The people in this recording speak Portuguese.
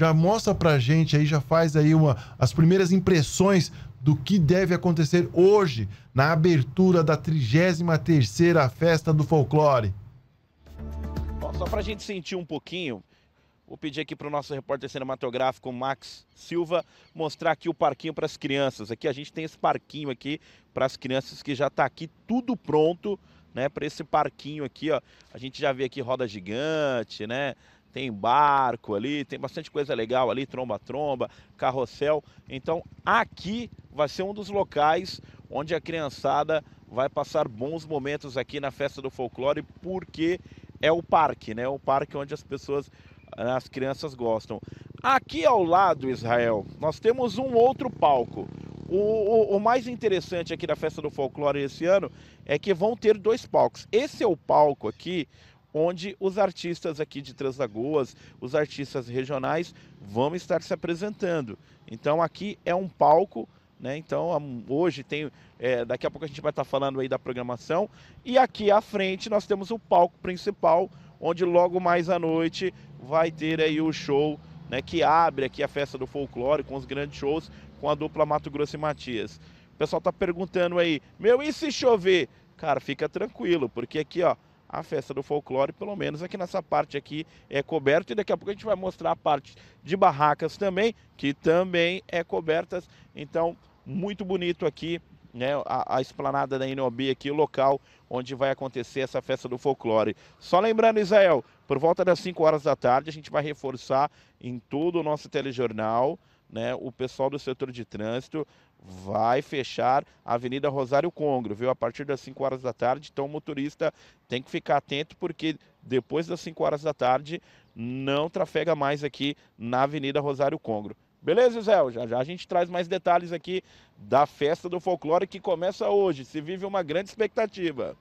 já mostra pra gente aí, já faz aí uma, as primeiras impressões do que deve acontecer hoje na abertura da 33 Festa do Folclore. Bom, só pra gente sentir um pouquinho, Vou pedir aqui para o nosso repórter cinematográfico Max Silva mostrar aqui o parquinho para as crianças. Aqui a gente tem esse parquinho aqui para as crianças que já está aqui tudo pronto, né? Para esse parquinho aqui, ó. A gente já vê aqui roda gigante, né? tem barco ali, tem bastante coisa legal ali, tromba-tromba, carrossel. Então aqui vai ser um dos locais onde a criançada vai passar bons momentos aqui na festa do folclore, porque é o parque, né? O parque onde as pessoas, eh, as crianças gostam. Aqui ao lado, Israel, nós temos um outro palco. O, o, o mais interessante aqui da festa do folclore esse ano é que vão ter dois palcos. Esse é o palco aqui onde os artistas aqui de Translagoas, os artistas regionais, vão estar se apresentando. Então aqui é um palco, né? Então hoje tem, é, daqui a pouco a gente vai estar falando aí da programação e aqui à frente nós temos o palco principal, onde logo mais à noite vai ter aí o show. Né, que abre aqui a festa do folclore com os grandes shows com a dupla Mato Grosso e Matias. O pessoal tá perguntando aí, meu, e se chover? Cara, fica tranquilo, porque aqui, ó, a festa do folclore, pelo menos aqui nessa parte aqui é coberta. E daqui a pouco a gente vai mostrar a parte de barracas também, que também é cobertas. Então, muito bonito aqui, né? A, a esplanada da Inobi aqui, o local onde vai acontecer essa festa do folclore. Só lembrando, Israel, por volta das 5 horas da tarde, a gente vai reforçar em todo o nosso telejornal né, o pessoal do setor de trânsito vai fechar a Avenida Rosário Congro, viu? A partir das 5 horas da tarde. Então o motorista tem que ficar atento porque depois das 5 horas da tarde não trafega mais aqui na Avenida Rosário Congro. Beleza, Zé? Já já a gente traz mais detalhes aqui da festa do folclore que começa hoje. Se vive uma grande expectativa.